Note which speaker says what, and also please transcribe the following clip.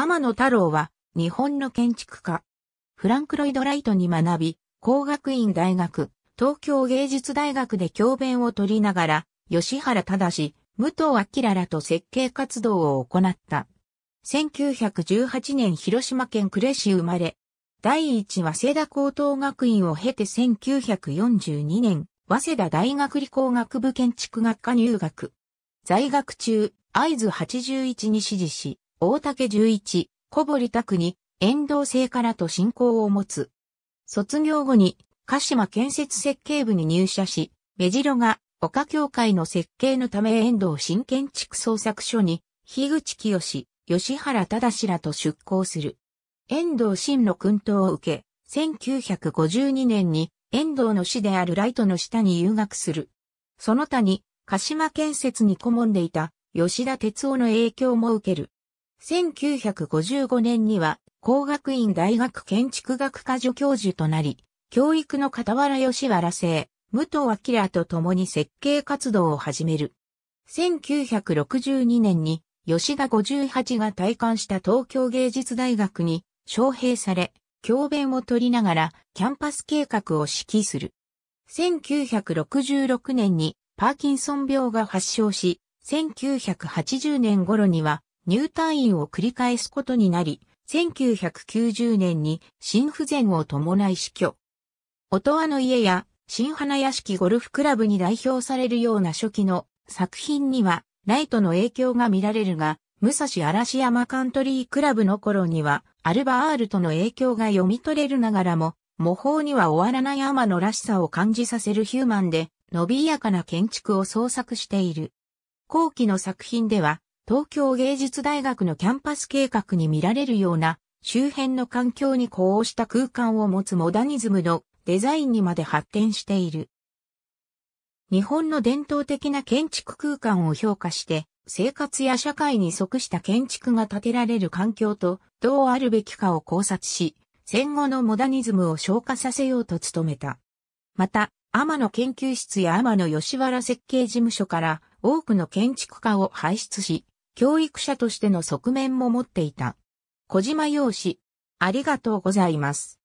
Speaker 1: 天野太郎は日本の建築家。フランク・ロイド・ライトに学び、工学院大学、東京芸術大学で教鞭を取りながら、吉原正、武藤明らと設計活動を行った。1918年広島県呉市生まれ、第一早稲田高等学院を経て1942年、早稲田大学理工学部建築学科入学。在学中、合図81に指示し、大竹十一、小堀拓に、遠藤生からと信仰を持つ。卒業後に、鹿島建設設計部に入社し、目白が、岡協会の設計のため遠藤新建築創作所に、樋口清、吉原忠らと出向する。遠藤真の訓導を受け、1952年に遠藤の師であるライトの下に留学する。その他に、鹿島建設に顧問でいた吉田哲夫の影響も受ける。1955年には工学院大学建築学科助教授となり、教育の傍ら吉原生、武藤明と共に設計活動を始める。1962年に吉田58が退官した東京芸術大学に招聘され、教鞭を取りながらキャンパス計画を指揮する。1966年にパーキンソン病が発症し、1980年頃には入退院を繰り返すことになり、1990年に心不全を伴い死去。音羽の家や新花屋敷ゴルフクラブに代表されるような初期の作品にはライトの影響が見られるが、武蔵嵐山カントリークラブの頃にはアルバールトの影響が読み取れるながらも、模倣には終わらない天野らしさを感じさせるヒューマンで、伸びやかな建築を創作している。後期の作品では、東京芸術大学のキャンパス計画に見られるような周辺の環境に呼応した空間を持つモダニズムのデザインにまで発展している。日本の伝統的な建築空間を評価して、生活や社会に即した建築が建てられる環境とどうあるべきかを考察し、戦後のモダニズムを昇華させようと努めた。また、天野研究室や天野吉原設計事務所から多くの建築家を輩出し、教育者としての側面も持っていた。小島洋氏、ありがとうございます。